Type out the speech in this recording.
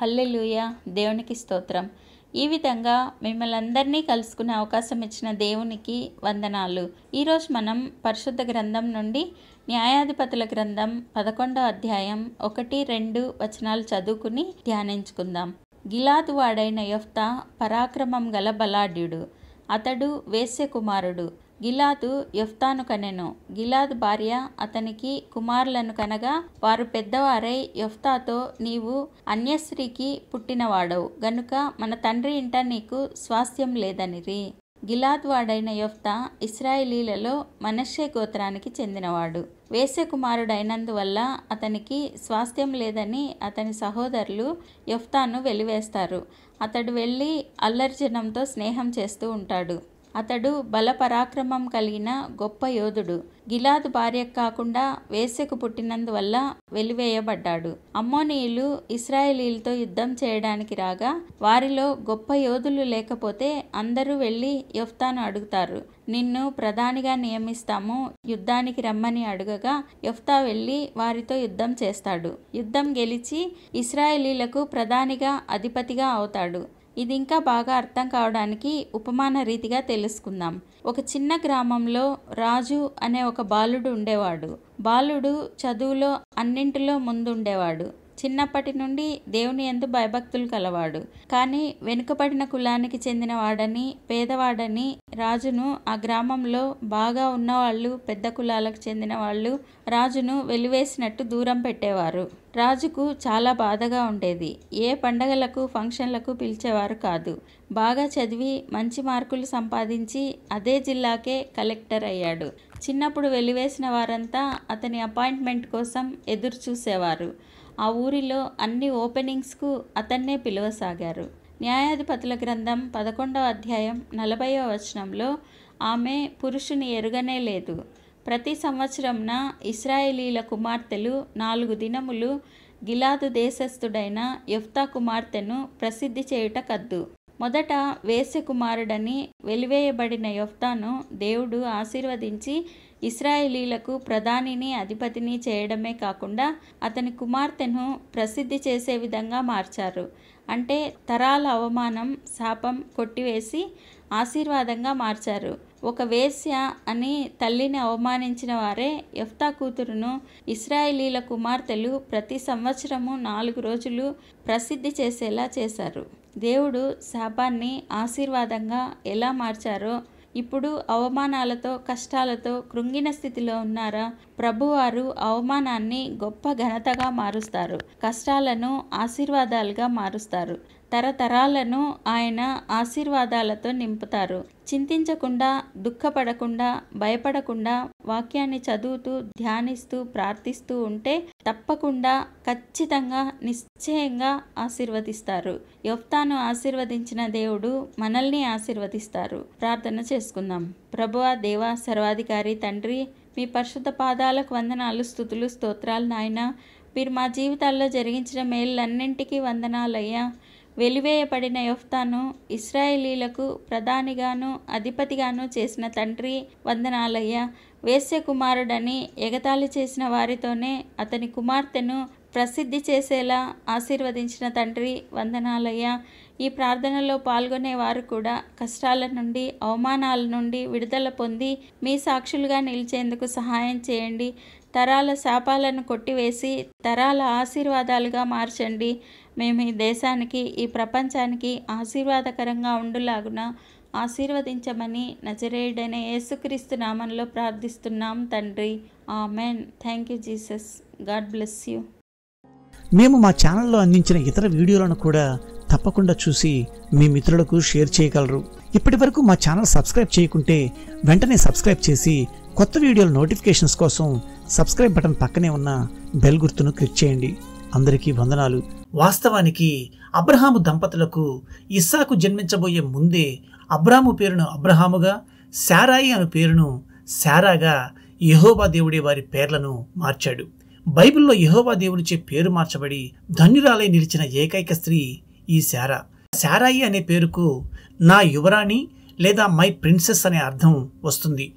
హల్లెలూయ దేవునికి స్తోత్రం ఈ విధంగా మిమ్మల్ని అందరినీ కలుసుకునే అవకాశం ఇచ్చిన దేవునికి వందనాలు ఈరోజు మనం పరిశుద్ధ గ్రంథం నుండి న్యాయాధిపతుల గ్రంథం పదకొండో అధ్యాయం ఒకటి రెండు వచనాలు చదువుకుని ధ్యానించుకుందాం గిలాదు వాడైన యొఫ్త పరాక్రమం గల బలాఢ్యుడు అతడు వేశ్య కుమారుడు గిలాదు యొఫ్తాను కనెను గిలాదు భార్య అతనికి కుమారులను కనగా వారు పెద్దవారై యొఫ్తాతో నీవు అన్యస్త్రీకి పుట్టినవాడవు గనుక మన తండ్రి ఇంట నీకు స్వాస్థ్యం లేదనిరి గిలాద్ వాడైన యొఫ్తా ఇస్రాయిలీలలో మనషే గోత్రానికి చెందినవాడు వేసే కుమారుడైనందువల్ల అతనికి స్వాస్థ్యం లేదని అతని సహోదరులు యొఫ్తాను వెలివేస్తారు అతడు వెళ్ళి అల్లర్జనంతో స్నేహం చేస్తూ ఉంటాడు అతడు బలపరాక్రమం కలిగిన గొప్ప యోధుడు గిలాదు భార్య కాకుండా వేసెకు పుట్టినందువల్ల వెలివేయబడ్డాడు అమ్మోనీయులు ఇస్రాయేలీలతో యుద్ధం చేయడానికి రాగా వారిలో గొప్ప యోధులు లేకపోతే అందరూ వెళ్ళి యొఫ్తాను అడుగుతారు నిన్ను ప్రధానిగా నియమిస్తాము యుద్ధానికి రమ్మని అడుగగా యొఫ్తా వెళ్ళి వారితో యుద్ధం చేస్తాడు యుద్ధం గెలిచి ఇస్రాయేలీలకు ప్రధానిగా అధిపతిగా అవుతాడు ఇది ఇంకా బాగా అర్థం కావడానికి ఉపమాన రీతిగా తెలుసుకుందాం ఒక చిన్న గ్రామంలో రాజు అనే ఒక బాలుడు ఉండేవాడు బాలుడు చదువులో అన్నింటిలో ముందుండేవాడు చిన్నప్పటి నుండి దేవుని ఎందు భయభక్తులు కలవాడు కానీ వెనుకబడిన కులానికి చెందినవాడని పేదవాడని రాజును ఆ గ్రామంలో బాగా ఉన్నవాళ్ళు పెద్ద కులాలకు చెందిన వాళ్ళు రాజును వెలివేసినట్టు దూరం పెట్టేవారు రాజుకు చాలా బాధగా ఉండేది ఏ పండగలకు ఫంక్షన్లకు పిలిచేవారు కాదు బాగా చదివి మంచి మార్కులు సంపాదించి అదే జిల్లాకే కలెక్టర్ అయ్యాడు చిన్నప్పుడు వెలివేసిన వారంతా అతని అపాయింట్మెంట్ కోసం ఎదురు చూసేవారు ఆ ఊరిలో అన్ని ఓపెనింగ్స్కు అతన్నే పిలువసాగారు న్యాయాధిపతుల గ్రంథం పదకొండవ అధ్యాయం నలభైవ వచనంలో ఆమె పురుషుని ఎరుగనే లేదు ప్రతి సంవత్సరంన ఇస్రాయేలీల కుమార్తెలు నాలుగు దినములు గిలాదు దేశస్థుడైన యుఫ్తా కుమార్తెను ప్రసిద్ధి చేయుట కద్దు మొదట కుమారుడని వెలివేయబడిన యొఫ్తాను దేవుడు ఆశీర్వదించి ఇస్రాయేలీలకు ప్రధానిని అధిపతిని చేయడమే కాకుండా అతని కుమార్తెను ప్రసిద్ధి చేసే విధంగా మార్చారు అంటే తరాల అవమానం శాపం కొట్టివేసి ఆశీర్వాదంగా మార్చారు ఒక వేశ్య అని తల్లిని అవమానించిన వారే ఎఫ్తా కూతురును ఇస్రాయేలీల కుమార్తెలు ప్రతి సంవత్సరము నాలుగు రోజులు ప్రసిద్ధి చేసేలా చేశారు దేవుడు శాపాన్ని ఆశీర్వాదంగా ఎలా మార్చారో ఇప్పుడు అవమానాలతో కష్టాలతో కృంగిన స్థితిలో ఉన్నారా ప్రభువారు అవమానాన్ని గొప్ప ఘనతగా మారుస్తారు కష్టాలను ఆశీర్వాదాలుగా మారుస్తారు తరతరాలను ఆయన ఆశీర్వాదాలతో నింపుతారు చింతించకుండా దుఃఖపడకుండా భయపడకుండా వాక్యాన్ని చదువుతూ ధ్యానిస్తూ ప్రార్థిస్తూ ఉంటే తప్పకుండా ఖచ్చితంగా నిశ్చయంగా ఆశీర్వదిస్తారు యొఫ్తాను ఆశీర్వదించిన దేవుడు మనల్ని ఆశీర్వదిస్తారు ప్రార్థన చేసుకుందాం ప్రభువా దేవా సర్వాధికారి తండ్రి మీ పరిశుద్ధ పాదాలకు వందనాలు స్థుతులు స్తోత్రాలు నాయన మీరు మా జీవితాల్లో జరిగించిన మేళ్ళన్నింటికీ వందనాలయ్యా వెలివేయబడిన యొఫ్తాను ఇస్రాయేలీలకు ప్రధానిగాను అధిపతిగాను చేసిన తండ్రి వందనాలయ్య వేశ్య కుమారుడని ఎగతాళి చేసిన వారితోనే అతని కుమార్తెను ప్రసిద్ధి చేసేలా ఆశీర్వదించిన తండ్రి వందనాలయ్య ఈ ప్రార్థనలో పాల్గొనేవారు కూడా కష్టాల నుండి అవమానాల నుండి విడుదల పొంది మీ సాక్షులుగా నిలిచేందుకు సహాయం చేయండి తరాల శాపాలను కొట్టివేసి తరాల ఆశీర్వాదాలుగా మార్చండి మేము ఈ దేశానికి ఈ ప్రపంచానికి ఆశీర్వాదకరంగా ఉండులాగున ఆశీర్వదించమని నజరేయుడైన యేసుక్రీస్తు నామంలో ప్రార్థిస్తున్నాం తండ్రి amen thank you Jesus God bless you మేము మా ఛానల్లో అందించిన ఇతర వీడియోలను కూడా తప్పకుండా చూసి మీ మిత్రులకు షేర్ చేయగలరు ఇప్పటి వరకు మా ఛానల్ సబ్స్క్రైబ్ చేయకుంటే వెంటనే సబ్స్క్రైబ్ చేసి కొత్త వీడియోల నోటిఫికేషన్స్ కోసం సబ్స్క్రైబ్ బటన్ పక్కనే ఉన్న బెల్ గుర్తును క్లిక్ చేయండి అందరికీ వందనాలు వాస్తవానికి అబ్రహాము దంపతులకు ఇస్సాకు జన్మించబోయే ముందే అబ్రాము పేరును అబ్రహాముగా శారాయి అను పేరును శారాగా యహోబా దేవుడే వారి పేర్లను మార్చాడు బైబిల్లో యహోబా దేవునిచే పేరు మార్చబడి ధన్యురాలై నిలిచిన ఏకైక స్త్రీ ఈ శారా శారాయి అనే పేరుకు నా యువరాణి లేదా మై ప్రిన్సెస్ అనే అర్థం వస్తుంది